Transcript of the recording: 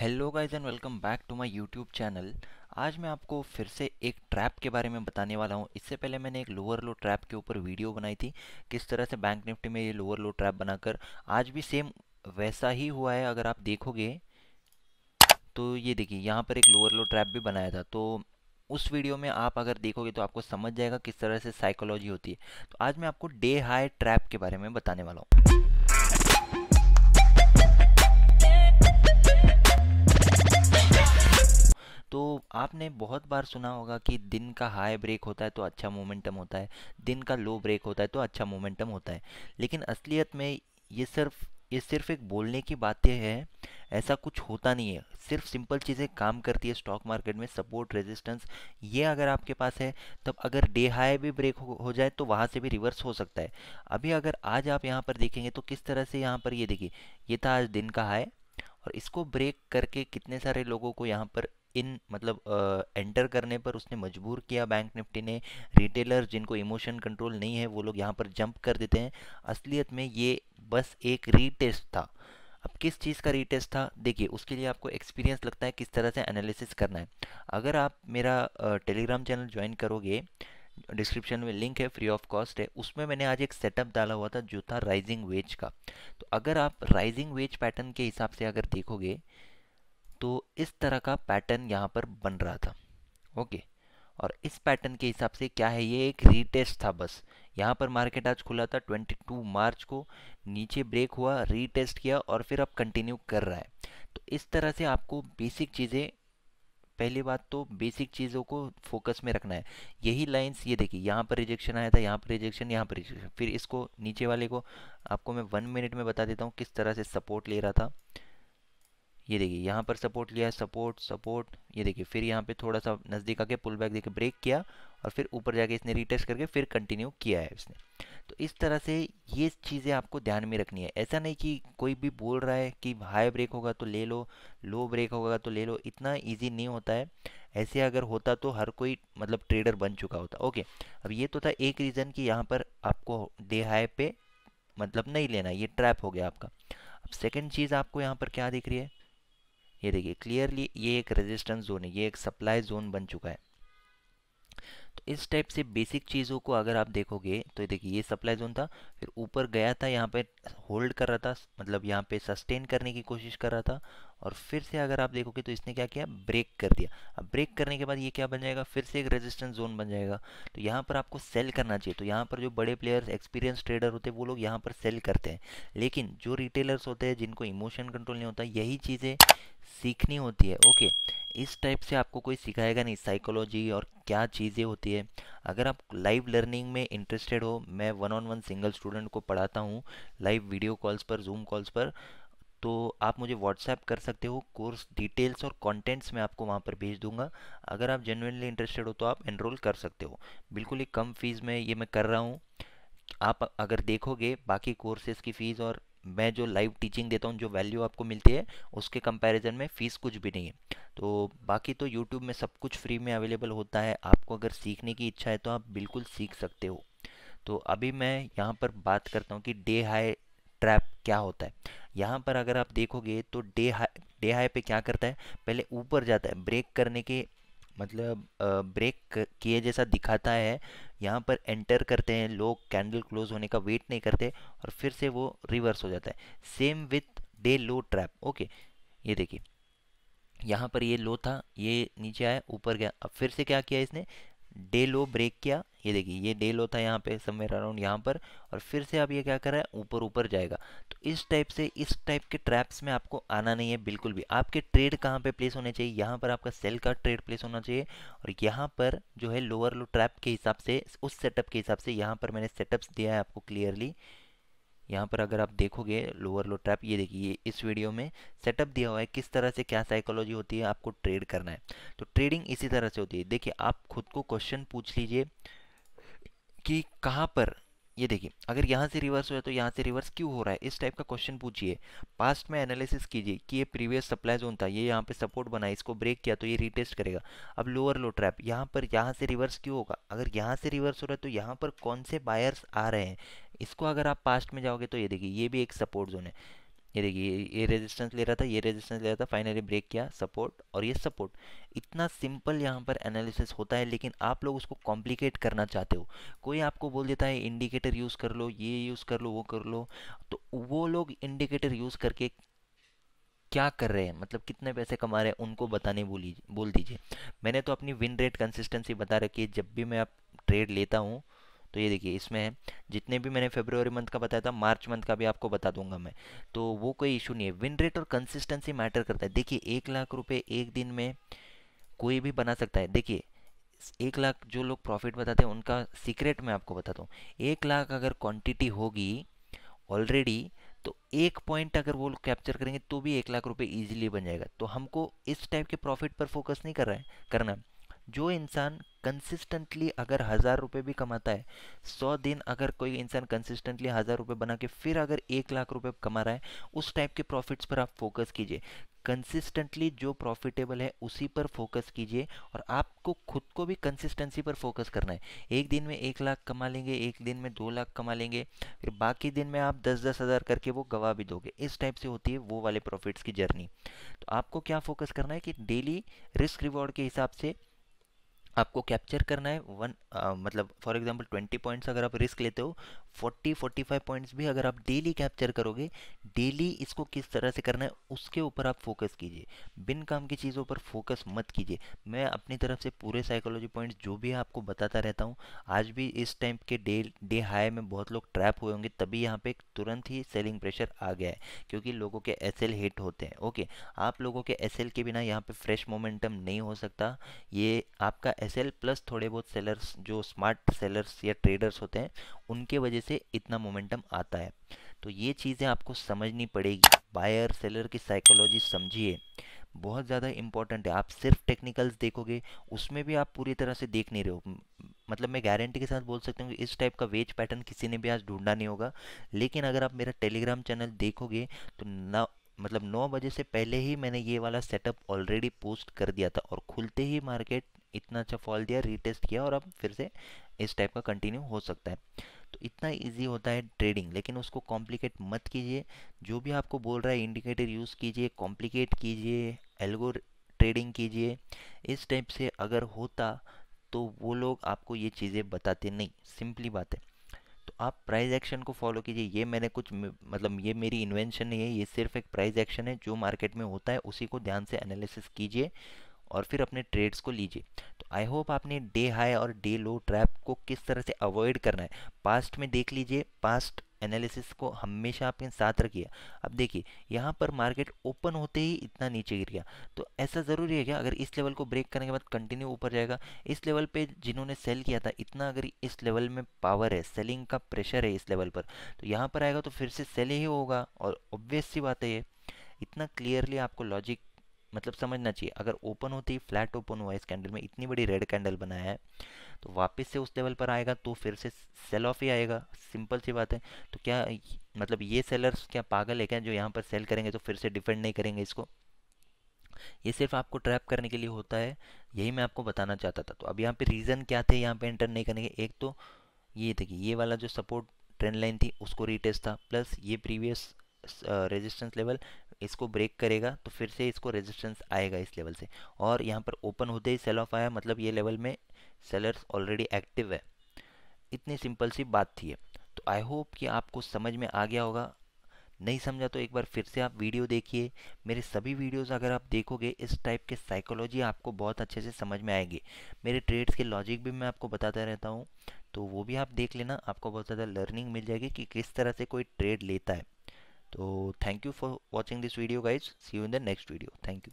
hello guys and welcome back to my YouTube channel आज मैं आपको फिर से एक ट्रैप के बारे में बताने वाला हूँ इससे पहले मैंने एक लोअर लो ट्रैप के ऊपर वीडियो बनाई थी किस तरह से बैंक निफ्टी में ये लोअर लो ट्रैप बनाकर आज भी सेम वैसा ही हुआ है अगर आप देखोगे तो ये देखिए यहाँ पर एक लोअर लो ट्रैप भी बनाया था तो उस वीडियो में आप अगर देखोगे तो आपको समझ जाएगा किस तरह से साइकोलॉजी होती है तो आज मैं आपको डे हाई ट्रैप के बारे में बताने वाला हूँ तो आपने बहुत बार सुना होगा कि दिन का हाई ब्रेक होता है तो अच्छा मोमेंटम होता है दिन का लो ब्रेक होता है तो अच्छा मोमेंटम होता है लेकिन असलियत में ये सिर्फ ये सिर्फ एक बोलने की बातें हैं ऐसा कुछ होता नहीं है सिर्फ सिंपल चीज़ें काम करती है स्टॉक मार्केट में सपोर्ट रेजिस्टेंस ये अगर आपके पास है तब अगर डे हाई भी ब्रेक हो, हो जाए तो वहाँ से भी रिवर्स हो सकता है अभी अगर आज आप यहाँ पर देखेंगे तो किस तरह से यहाँ पर ये देखिए ये था आज दिन का हाई और इसको ब्रेक करके कितने सारे लोगों को यहाँ पर इन मतलब एंटर करने पर उसने मजबूर किया बैंक निफ्टी ने रिटेलर जिनको इमोशन कंट्रोल नहीं है वो लोग यहाँ पर जंप कर देते हैं असलियत में ये बस एक रीटेस्ट था अब किस चीज़ का रीटेस्ट था देखिए उसके लिए आपको एक्सपीरियंस लगता है किस तरह से एनालिसिस करना है अगर आप मेरा टेलीग्राम चैनल ज्वाइन करोगे डिस्क्रिप्शन में लिंक है फ्री ऑफ कॉस्ट है उसमें मैंने आज एक सेटअप डाला हुआ था जो था राइजिंग वेज का तो अगर आप राइजिंग वेज पैटर्न के हिसाब से अगर देखोगे तो इस तरह का पैटर्न यहाँ पर बन रहा था ओके और इस पैटर्न के हिसाब से क्या है ये एक रीटेस्ट था बस यहाँ पर मार्केट आज खुला था 22 मार्च को नीचे ब्रेक हुआ रीटेस्ट किया और फिर अब कंटिन्यू कर रहा है तो इस तरह से आपको बेसिक चीज़ें पहली बात तो बेसिक चीज़ों को फोकस में रखना है यही लाइंस ये देखिए यहाँ पर रिजेक्शन आया था यहाँ पर रिजेक्शन यहाँ पर रिजेक्शन फिर इसको नीचे वाले को आपको मैं वन मिनट में बता देता हूँ किस तरह से सपोर्ट ले रहा था ये देखिए यहाँ पर सपोर्ट लिया सपोर्ट सपोर्ट ये देखिए फिर यहाँ पे थोड़ा सा नज़दीक आके पुल बैक देखिए ब्रेक किया और फिर ऊपर जाके इसने रिटेस्ट करके फिर कंटिन्यू किया है इसने तो इस तरह से ये चीज़ें आपको ध्यान में रखनी है ऐसा नहीं कि कोई भी बोल रहा है कि हाई ब्रेक होगा तो ले लो लो ब्रेक होगा तो ले लो इतना ईजी नहीं होता है ऐसे अगर होता तो हर कोई मतलब ट्रेडर बन चुका होता ओके अब ये तो था एक रीज़न कि यहाँ पर आपको डे हाई पे मतलब नहीं लेना ये ट्रैप हो गया आपका अब सेकेंड चीज़ आपको यहाँ पर क्या दिख रही है ये देखिए क्लियरली ये एक रेजिस्टेंस जोन है ये एक सप्लाई जोन बन चुका है तो इस टाइप से बेसिक चीज़ों को अगर आप देखोगे तो देखिए ये सप्लाई जोन था फिर ऊपर गया था यहाँ पे होल्ड कर रहा था मतलब यहाँ पे सस्टेन करने की कोशिश कर रहा था और फिर से अगर आप देखोगे तो इसने क्या किया ब्रेक कर दिया अब ब्रेक करने के बाद ये क्या बन जाएगा फिर से एक रेजिस्टेंस जोन बन जाएगा तो यहाँ पर आपको सेल करना चाहिए तो यहाँ पर जो बड़े प्लेयर्स एक्सपीरियंस ट्रेडर होते हैं वो लोग यहाँ पर सेल करते हैं लेकिन जो रिटेलर्स होते हैं जिनको इमोशन कंट्रोल नहीं होता यही चीज़ें सीखनी होती है ओके इस टाइप से आपको कोई सिखाएगा नहीं साइकोलॉजी और क्या चीज़ें होती है अगर आप लाइव लर्निंग में इंटरेस्टेड हो मैं one on one single student को पढ़ाता हूँ लाइव वीडियो कॉल्स पर जूम कॉल्स पर तो आप मुझे व्हाट्सएप कर सकते हो कोर्स डिटेल्स और कंटेंट्स मैं आपको वहाँ पर भेज दूंगा अगर आप जेनुनली इंटरेस्टेड हो तो आप एनरोल कर सकते हो बिल्कुल ही कम फीस में ये मैं कर रहा हूँ आप अगर देखोगे बाकी कोर्सेज़ की फ़ीस और मैं जो लाइव टीचिंग देता हूँ जो वैल्यू आपको मिलती है उसके कंपैरिजन में फ़ीस कुछ भी नहीं है तो बाकी तो यूट्यूब में सब कुछ फ्री में अवेलेबल होता है आपको अगर सीखने की इच्छा है तो आप बिल्कुल सीख सकते हो तो अभी मैं यहाँ पर बात करता हूँ कि डे हाई ट्रैप क्या होता है यहाँ पर अगर आप देखोगे तो डे हाई डे हाई पे क्या करता है पहले ऊपर जाता है ब्रेक करने के मतलब ब्रेक किए जैसा दिखाता है यहाँ पर एंटर करते हैं लोग कैंडल क्लोज होने का वेट नहीं करते और फिर से वो रिवर्स हो जाता है same with day low trap okay ये देखिए यहाँ पर ये लो था ये नीचे आया ऊपर गया अब फिर से क्या किया इसने डे लो ब्रेक किया ये देखिए ये डे लो था यहाँ पे समवेयर अराउंड यहाँ पर और फिर से आप ये क्या कर रहा है ऊपर ऊपर जाएगा तो इस टाइप से इस टाइप के ट्रैप्स में आपको आना नहीं है बिल्कुल भी आपके ट्रेड कहाँ पे प्लेस होने चाहिए यहाँ पर आपका सेल का ट्रेड प्लेस होना चाहिए और यहाँ पर जो है लोअर लो ट्रैप के हिसाब से उस सेटअप के हिसाब से यहाँ पर मैंने सेटअप्स दिया है आपको क्लियरली यहाँ पर अगर आप देखोगे लोअर लो ट्रैप ये देखिए इस वीडियो में सेटअप दिया हुआ है किस तरह से क्या साइकोलॉजी होती है आपको ट्रेड करना है तो ट्रेडिंग इसी तरह से होती है देखिए आप खुद को क्वेश्चन पूछ लीजिए कि कहाँ पर ये देखिए अगर यहाँ से रिवर्स हुआ तो यहाँ से रिवर्स क्यों हो रहा है इस टाइप का क्वेश्चन पूछिए पास्ट में एनालिसिस कीजिए कि ये प्रीवियस सप्लाई जोन था ये यहाँ पे सपोर्ट बना इसको ब्रेक किया तो ये रीटेस्ट करेगा अब लोअर लो ट्रैप यहाँ पर यहाँ से रिवर्स क्यों होगा अगर यहाँ से रिवर्स हो रहा है तो यहाँ पर कौन से बायर्स आ रहे हैं इसको अगर आप पास्ट में जाओगे तो ये देखिए ये भी एक सपोर्ट जोन है ये देखिए ये रेजिस्टेंस ले रहा था ये रेजिस्टेंस ले रहा था फाइनली ब्रेक किया सपोर्ट और ये सपोर्ट इतना सिंपल यहाँ पर एनालिसिस होता है लेकिन आप लोग उसको कॉम्प्लिकेट करना चाहते हो कोई आपको बोल देता है इंडिकेटर यूज़ कर लो ये यूज़ कर लो वो कर लो तो वो लोग इंडिकेटर यूज़ करके क्या कर रहे हैं मतलब कितने पैसे कमा रहे हैं उनको बताने बोलिए बोल दीजिए मैंने तो अपनी विन रेट कंसिस्टेंसी बता रखी है जब भी मैं आप ट्रेड लेता हूँ तो ये देखिए इसमें है जितने भी मैंने फेब्रुवरी मंथ का बताया था मार्च मंथ का भी आपको बता दूंगा मैं तो वो कोई इशू नहीं है विन रेट और कंसिस्टेंसी मैटर करता है देखिए एक लाख रुपये एक दिन में कोई भी बना सकता है देखिए एक लाख जो लोग प्रॉफिट बताते हैं उनका सीक्रेट मैं आपको बताता हूँ एक लाख अगर क्वांटिटी होगी ऑलरेडी तो एक पॉइंट अगर वो कैप्चर करेंगे तो भी एक लाख रुपए इजीली बन जाएगा तो हमको इस टाइप के प्रॉफिट पर फोकस नहीं कर रहा है करना जो इंसान कंसिस्टेंटली अगर हज़ार रुपये भी कमाता है सौ दिन अगर कोई इंसान कंसिस्टेंटली हज़ार रुपये बना के फिर अगर एक लाख रुपये कमा रहा है उस टाइप के प्रॉफिट्स पर आप फोकस कीजिए कंसिस्टेंटली जो प्रॉफिटेबल है उसी पर फोकस कीजिए और आपको खुद को भी कंसिस्टेंसी पर फोकस करना है एक दिन में एक लाख कमा लेंगे एक दिन में दो लाख कमा लेंगे फिर बाकी दिन में आप दस दस हज़ार करके वो गवा भी दोगे इस टाइप से होती है वो वाले प्रॉफिट्स की जर्नी तो आपको क्या फोकस करना है कि डेली रिस्क रिवॉर्ड के हिसाब से आपको कैप्चर करना है वन आ, uh, मतलब फॉर एग्जांपल 20 पॉइंट्स अगर आप रिस्क लेते हो 40 45 पॉइंट्स भी अगर आप डेली कैप्चर करोगे डेली इसको किस तरह से करना है उसके ऊपर आप फोकस कीजिए बिन काम की चीज़ों पर फोकस मत कीजिए मैं अपनी तरफ से पूरे साइकोलॉजी पॉइंट्स जो भी आपको बताता रहता हूँ आज भी इस टाइम के डे डे हाई में बहुत लोग ट्रैप हुए होंगे तभी यहाँ पर तुरंत ही सेलिंग प्रेशर आ गया है क्योंकि लोगों के एस हिट होते हैं ओके आप लोगों के एस के बिना यहाँ पर फ्रेश मोमेंटम नहीं हो सकता ये आपका सेल प्लस थोड़े बहुत सेलर्स जो स्मार्ट सेलर्स या ट्रेडर्स होते हैं उनके वजह से इतना मोमेंटम आता है तो ये चीज़ें आपको समझनी पड़ेगी बायर सेलर की साइकोलॉजी समझिए बहुत ज़्यादा इंपॉर्टेंट है आप सिर्फ टेक्निकल्स देखोगे उसमें भी आप पूरी तरह से देख नहीं रहे हो मतलब मैं गारंटी के साथ बोल सकता हूँ कि इस टाइप का वेज पैटर्न किसी ने भी आज ढूंढना नहीं होगा लेकिन अगर आप मेरा टेलीग्राम चैनल देखोगे तो ना मतलब नौ बजे से पहले ही मैंने ये वाला सेटअप ऑलरेडी पोस्ट कर दिया था और खुलते ही मार्केट इतना अच्छा फॉल दिया रीटेस्ट किया और अब फिर से इस टाइप का कंटिन्यू हो सकता है तो इतना इजी होता है ट्रेडिंग लेकिन उसको कॉम्प्लिकेट मत कीजिए जो भी आपको बोल रहा है इंडिकेटर यूज़ कीजिए कॉम्प्लिकेट कीजिए एल्गो ट्रेडिंग कीजिए इस टाइप से अगर होता तो वो लोग आपको ये चीज़ें बताते नहीं सिंपली बात है तो आप प्राइस एक्शन को फॉलो कीजिए ये मैंने कुछ मतलब ये मेरी इन्वेंशन नहीं है ये सिर्फ एक प्राइस एक्शन है जो मार्केट में होता है उसी को ध्यान से एनालिसिस कीजिए और फिर अपने ट्रेड्स को लीजिए तो आई होप आपने डे हाई और डे लो ट्रैप को किस तरह से अवॉइड करना है पास्ट में देख लीजिए पास्ट एनालिसिस को हमेशा आपके साथ रखिए अब देखिए यहाँ पर मार्केट ओपन होते ही इतना नीचे गिर गया तो ऐसा ज़रूरी है क्या अगर इस लेवल को ब्रेक करने के बाद कंटिन्यू ऊपर जाएगा इस लेवल पे जिन्होंने सेल किया था इतना अगर इस लेवल में पावर है सेलिंग का प्रेशर है इस लेवल पर तो यहाँ पर आएगा तो फिर से सेल ही होगा और ऑब्वियस सी बात है इतना क्लियरली आपको लॉजिक मतलब समझना चाहिए अगर ओपन होती फ्लैट ओपन हुआ इस कैंडल में इतनी बड़ी रेड कैंडल बनाया है तो वापस से उस लेवल पर आएगा तो फिर से सेल ऑफ ही आएगा सिंपल सी बात है तो क्या मतलब ये सेलर्स क्या पागल है क्या जो यहाँ पर सेल करेंगे तो फिर से डिफेंड नहीं करेंगे इसको ये सिर्फ आपको ट्रैप करने के लिए होता है यही मैं आपको बताना चाहता था तो अब यहाँ पर रीज़न क्या थे यहाँ पर एंटर नहीं करने के एक तो ये देखिए ये वाला जो सपोर्ट ट्रेंड लाइन थी उसको रीटेस्ट था प्लस ये प्रीवियस रेजिस्टेंस लेवल इसको ब्रेक करेगा तो फिर से इसको रेजिस्टेंस आएगा इस लेवल से और यहाँ पर ओपन होते ही सेल ऑफ आया मतलब ये लेवल में सेलर्स ऑलरेडी एक्टिव है इतनी सिंपल सी बात थी तो आई होप कि आपको समझ में आ गया होगा नहीं समझा तो एक बार फिर से आप वीडियो देखिए मेरे सभी वीडियोस अगर आप देखोगे इस टाइप के साइकोलॉजी आपको बहुत अच्छे से समझ में आएगी मेरे ट्रेड्स के लॉजिक भी मैं आपको बताता रहता हूँ तो वो भी आप देख लेना आपको बहुत ज़्यादा लर्निंग मिल जाएगी कि किस तरह से कोई ट्रेड लेता है so thank you for watching this video guys see you in the next video thank you